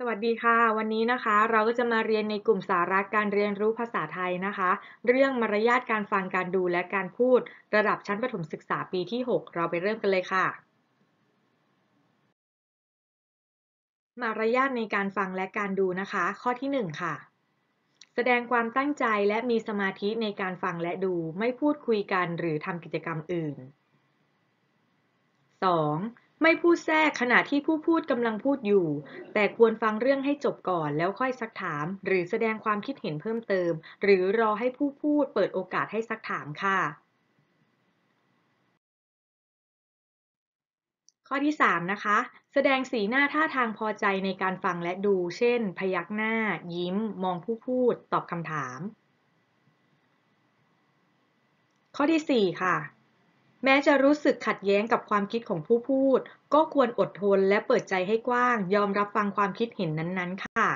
สวัสดีค่ะ วันนี้นะคะ เราก็จะมาเรียนในกลุ่มสาระการเรียนรู้ภาษาไทยนะคะ เรื่องมารยาทการฟังการดูและการพูด ระดับชั้นประถมศึกษาปีที่ 6 เราไปเริ่มกันเลยค่ะ มารยาทในการฟังและการดูนะคะ ข้อที่ 1 ค่ะ แสดงความตั้งใจและมีสมาธิในการฟังและดูไม่พูดคุยกันหรือทำกิจกรรมอื่น 2. ไม่พูดแทรกขณะที่ผู้พูดกำลังพูดอยู่ แต่ควรฟังเรื่องให้จบก่อนแล้วค่อยซักถาม หรือแสดงความคิดเห็นเพิ่มเติม หรือรอให้ผู้พูดเปิดโอกาสให้ซักถามค่ะ ข้อที่ 3 นะคะ แสดงสีหน้าท่าทางพอใจในการฟังและดู เช่น พยักหน้า ยิ้มมองผู้พูด ตอบคำถาม ข้อที่ 4 ค่ะแม้จะรู้สึกขัดแย้งกับความคิดของผู้พูด ก็ควรอดทนและเปิดใจให้กว้าง ยอมรับฟังความคิดเห็นนั้นๆค่ะ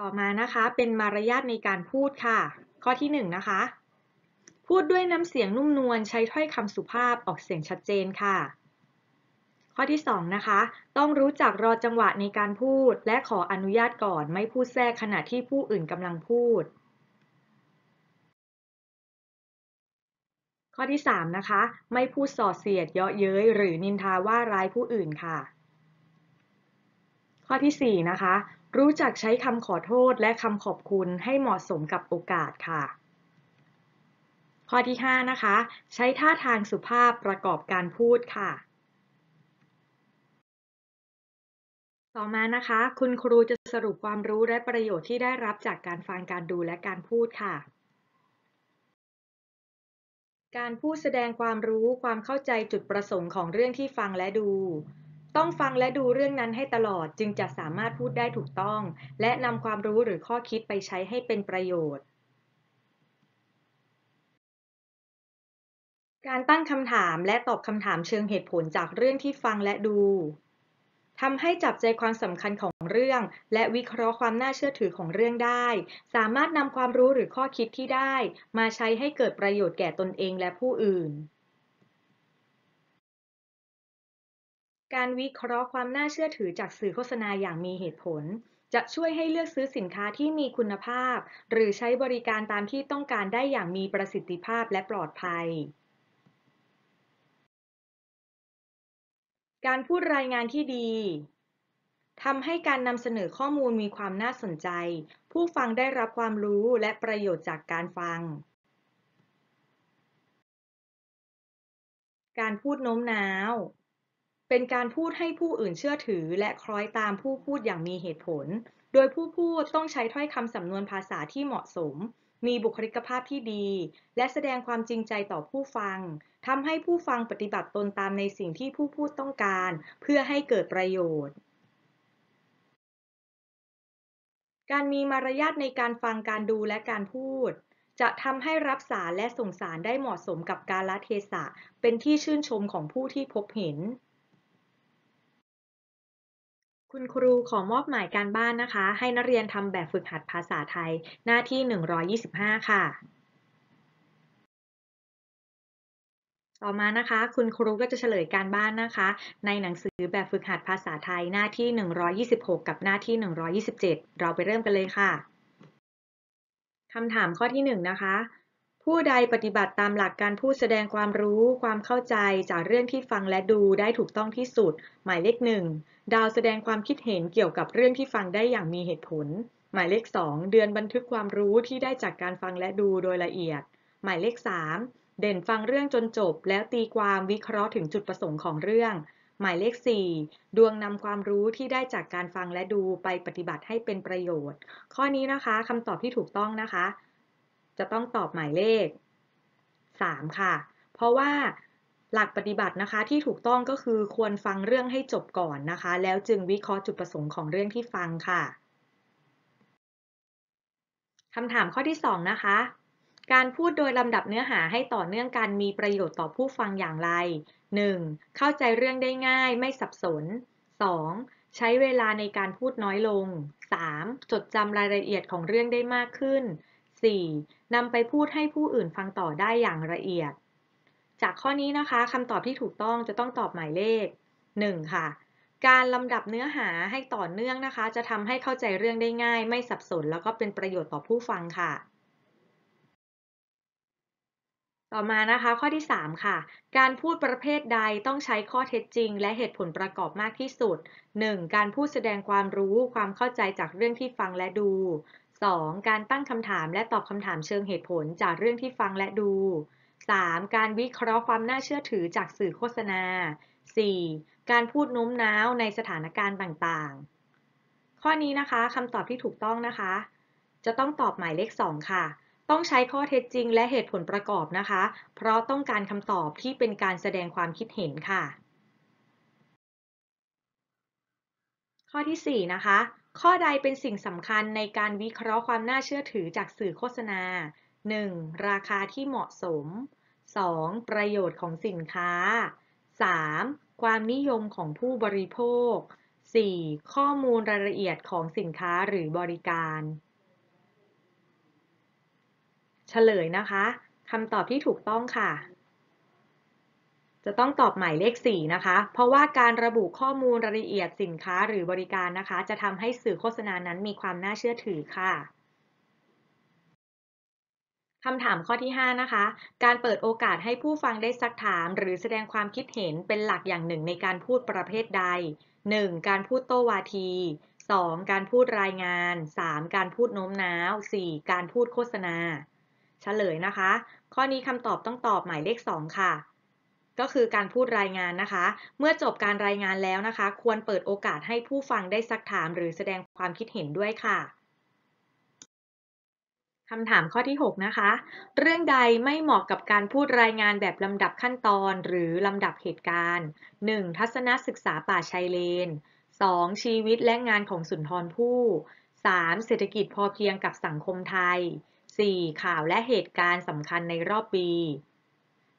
ต่อมานะคะ เป็นมารยาทในการพูดค่ะ ข้อที่1นนะคะ พูดด้วยน้ำเสียงนุ่มนวลใช้ถ้อยคำสุภาพออกเสียงชัดเจนค่ะ ข้อที่ 2 นะคะ ต้องรู้จักรอจังหวะในการพูด และขออนุญาตก่อนไม่พูดแทรกขณะที่ผู้อื่นกำลังพูดข้อที่ 3 นะคะ ไม่พูดส่อเสียดเยาะเย้ยหรือนินทาว่าร้ายผู้อื่นค่ะ ข้อที่4นะคะรู้จักใช้คำขอโทษและคำขอบคุณให้เหมาะสมกับโอกาสค่ะ ข้อที่5นะคะใช้ท่าทางสุภาพประกอบการพูดค่ะ ต่อมานะคะ คุณครูจะสรุปความรู้และประโยชน์ที่ได้รับจากการฟังการดูและการพูดค่ะการพูดแสดงความรู้ความเข้าใจจุดประสงค์ของเรื่องที่ฟังและดู ต้องฟังและดูเรื่องนั้นให้ตลอดจึงจะสามารถพูดได้ถูกต้อง และนำความรู้หรือข้อคิดไปใช้ให้เป็นประโยชน์ การตั้งคำถามและตอบคำถามเชิงเหตุผลจากเรื่องที่ฟังและดูทำให้จับใจความสำคัญของเรื่องและวิเคราะห์ความน่าเชื่อถือของเรื่องได้ สามารถนำความรู้หรือข้อคิดที่ได้มาใช้ให้เกิดประโยชน์แก่ตนเองและผู้อื่น การวิเคราะห์ความน่าเชื่อถือจากสื่อโฆษณาอย่างมีเหตุผล จะช่วยให้เลือกซื้อสินค้าที่มีคุณภาพหรือใช้บริการตามที่ต้องการได้อย่างมีประสิทธิภาพและปลอดภัยการพูดรายงานที่ดีทำให้การนำเสนอข้อมูลมีความน่าสนใจ ผู้ฟังได้รับความรู้และประโยชน์จากการฟัง การพูดโน้มน้าว เป็นการพูดให้ผู้อื่นเชื่อถือและคล้อยตามผู้พูดอย่างมีเหตุผล โดยผู้พูดต้องใช้ถ้อยคำสำนวนภาษาที่เหมาะสมมีบุคลิกภาพที่ดี และแสดงความจริงใจต่อผู้ฟังทำให้ผู้ฟังปฏิบัติตนตามในสิ่งที่ผู้พูดต้องการเพื่อให้เกิดประโยชน์ การมีมารยาทในการฟังการดูและการพูด จะทำให้รับสารและส่งสารได้เหมาะสมกับกาลเทศะ เป็นที่ชื่นชมของผู้ที่พบเห็นคุณครูขอมอบหมายการบ้านนะคะ ให้นักเรียนทำแบบฝึกหัดภาษาไทยหน้าที่ 125 ค่ะ ต่อมานะคะ คุณครูก็จะเฉลยการบ้านนะคะ ในหนังสือแบบฝึกหัดภาษาไทยหน้าที่ 126 กับหน้าที่ 127 เราไปเริ่มกันเลยค่ะ คำถามข้อที่ 1นนะคะ ผู้ใดปฏิบัติตามหลักการพูดแสดงความรู้ความเข้าใจจากเรื่องที่ฟังและดูได้ถูกต้องที่สุด หมายเลข 1ดาวแสดงความคิดเห็นเกี่ยวกับเรื่องที่ฟังได้อย่างมีเหตุผล หมายเลข 2 เดือนบันทึกความรู้ที่ได้จากการฟังและดูโดยละเอียด หมายเลข 3 เด่นฟังเรื่องจนจบ แล้วตีความวิเคราะห์ถึงจุดประสงค์ของเรื่อง หมายเลข 4 ดวงนำความรู้ที่ได้จากการฟังและดูไปปฏิบัติให้เป็นประโยชน์ ข้อนี้นะคะคำตอบที่ถูกต้องนะคะ จะต้องตอบหมายเลข3ค่ะ เพราะว่าหลักปฏิบัตินะคะที่ถูกต้องก็คือควรฟังเรื่องให้จบก่อนนะคะ แล้วจึงวิเคราะห์จุดประสงค์ของเรื่องที่ฟังค่ะคำถามข้อที่ 2 นะคะ การพูดโดยลำดับเนื้อหาให้ต่อเนื่องกันมีประโยชน์ต่อผู้ฟังอย่างไร 1. เข้าใจเรื่องได้ง่ายไม่สับสน 2. ใช้เวลาในการพูดน้อยลง 3. จดจำรายละเอียดของเรื่องได้มากขึ้น 4. นำไปพูดให้ผู้อื่นฟังต่อได้อย่างละเอียดจากข้อนี้นะคะคำตอบที่ถูกต้องจะต้องตอบหมายเลข 1 ค่ะ การลำดับเนื้อหาให้ต่อเนื่องนะคะ จะทำให้เข้าใจเรื่องได้ง่าย ไม่สับสน แล้วก็เป็นประโยชน์ต่อผู้ฟังค่ะ ต่อมานะคะข้อที่ 3 ค่ะ การพูดประเภทใดต้องใช้ข้อเท็จจริง และเหตุผลประกอบมากที่สุด 1. การพูดแสดงความรู้ความเข้าใจจากเรื่องที่ฟังและดู 2. การตั้งคำถามและตอบคำถามเชิงเหตุผลจากเรื่องที่ฟังและดู 3. การวิเคราะห์ความน่าเชื่อถือจากสื่อโฆษณา 4. การพูดโน้มน้าวในสถานการณ์ต่างๆ ข้อนี้นะคะคำตอบที่ถูกต้องนะคะ จะต้องตอบหมายเลข 2 ค่ะ ต้องใช้ข้อเท็จจริงและเหตุผลประกอบนะคะ เพราะต้องการคำตอบที่เป็นการแสดงความคิดเห็นค่ะ ข้อที่ 4 นะคะ ข้อใดเป็นสิ่งสำคัญในการวิเคราะห์ความน่าเชื่อถือจากสื่อโฆษณา 1. ราคาที่เหมาะสม 2. ประโยชน์ของสินค้า 3. ความนิยมของผู้บริโภค 4. ข้อมูลรายละเอียดของสินค้าหรือบริการ เฉลยนะคะคำตอบที่ถูกต้องค่ะ จะต้องตอบหมายเลข 4 นะคะ เพราะว่าการระบุข้อมูลรายละเอียดสินค้าหรือบริการนะคะ จะทำให้สื่อโฆษณานั้นมีความน่าเชื่อถือค่ะคำถามข้อที่ 5 นะคะ การเปิดโอกาสให้ผู้ฟังได้ซักถาม หรือแสดงความคิดเห็นเป็นหลักอย่างหนึ่ง ในการพูดประเภทใด 1. การพูดโต้วาที 2. การพูดรายงาน 3. การพูดโน้มน้าว 4. การพูดโฆษณา เฉลยนะคะ ข้อนี้คำตอบต้องตอบหมายเลข 2 ค่ะ ก็คือการพูดรายงานนะคะ เมื่อจบการรายงานแล้วนะคะ ควรเปิดโอกาสให้ผู้ฟังได้ซักถาม หรือแสดงความคิดเห็นด้วยค่ะคำถามข้อที่ 6 นะคะ เรื่องใดไม่เหมาะกับการพูดรายงานแบบลำดับขั้นตอนหรือลำดับเหตุการณ์ 1. ทัศนศึกษาป่าชายเลน 2. ชีวิตและงานของสุนทรภู่ 3. เศรษฐกิจพอเพียงกับสังคมไทย 4. ข่าวและเหตุการณ์สำคัญในรอบปี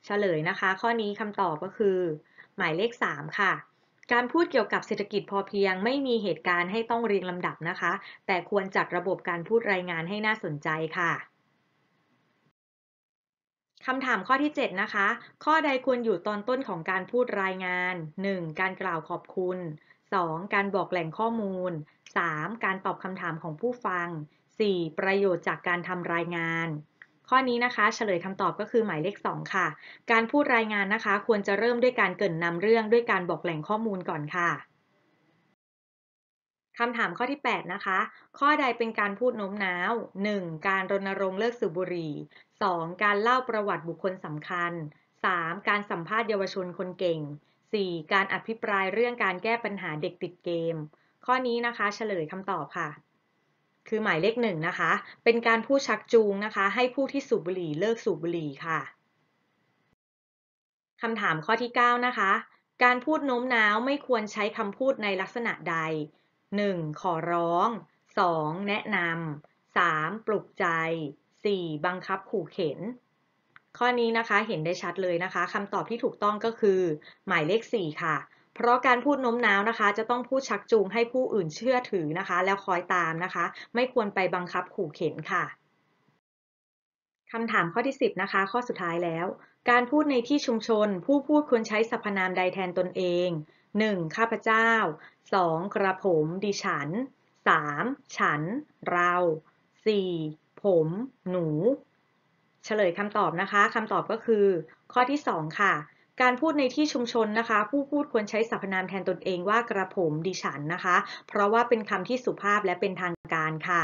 เฉลยนะคะ ข้อนี้คำตอบก็คือ หมายเลข 3 ค่ะการพูดเกี่ยวกับเศรษฐกิจพอเพียงไม่มีเหตุการณ์ให้ต้องเรียงลำดับนะคะ แต่ควรจัดระบบการพูดรายงานให้น่าสนใจค่ะคำถามข้อที่ 7 นะคะ ข้อใดควรอยู่ตอนต้นของการพูดรายงาน 1. การกล่าวขอบคุณ 2. การบอกแหล่งข้อมูล 3. การตอบคำถามของผู้ฟัง 4. ประโยชน์จากการทำรายงานข้อนี้นะคะ เฉลยคำตอบก็คือหมายเลข2ค่ะ การพูดรายงานนะคะ ควรจะเริ่มด้วยการเกริ่นนำเรื่องด้วยการบอกแหล่งข้อมูลก่อนค่ะคำถามข้อที่ 8 นะคะ ข้อใดเป็นการพูดโน้มน้าว 1. การรณรงค์เลิกสูบบุหรี่ 2. การเล่าประวัติบุคคลสำคัญ 3. การสัมภาษณ์เยาวชนคนเก่ง 4. การอภิปรายเรื่องการแก้ปัญหาเด็กติดเกม ข้อนี้นะคะ เฉลยคำตอบค่ะคือหมายเลขหนึ่งนะคะ เป็นการพูดชักจูงนะคะ ให้ผู้ที่สูบบุหรี่เลิกสูบบุหรี่ค่ะ คำถามข้อที่ 9 นะคะ การพูดโน้มน้าวไม่ควรใช้คำพูดในลักษณะใด 1. ขอร้อง 2. แนะนำา 3. ปลุกใจ 4. บังคับขู่เข็น ข้อนี้นะคะ เห็นได้ชัดเลยนะคะ คำตอบที่ถูกต้องก็คือหมายเลข4ค่ะเพราะการพูดโน้มน้าวนะคะ จะต้องพูดชักจูงให้ผู้อื่นเชื่อถือนะคะ แล้วคอยตามนะคะ ไม่ควรไปบังคับขู่เข็นค่ะคำถามข้อที่ 10 นะคะ ข้อสุดท้ายแล้ว การพูดในที่ชุมชน ผู้พูดควรใช้สรรพนามใดแทนตนเอง 1. ข้าพเจ้า 2. กระผม ดิฉัน 3. ฉัน เรา 4. ผม หนู เฉลยคำตอบนะคะคำตอบก็คือข้อที่ 2 ค่ะการพูดในที่ชุมชนนะคะ ผู้พูดควรใช้สรรพนามแทนตนเองว่ากระผมดิฉันนะคะ เพราะว่าเป็นคำที่สุภาพและเป็นทางการค่ะ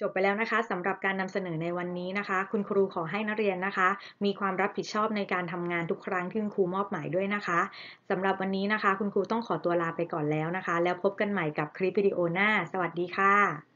จบไปแล้วนะคะสำหรับการนำเสนอในวันนี้นะคะ คุณครูขอให้นักเรียนนะคะ มีความรับผิดชอบในการทำงานทุกครั้งที่คุณครูมอบ หมายด้วยนะคะสำหรับวันนี้นะคะ คุณครูต้องขอตัวลาไปก่อนแล้วนะคะ แล้วพบกันใหม่กับคลิปวิดีโอหน้า สวัสดีค่ะ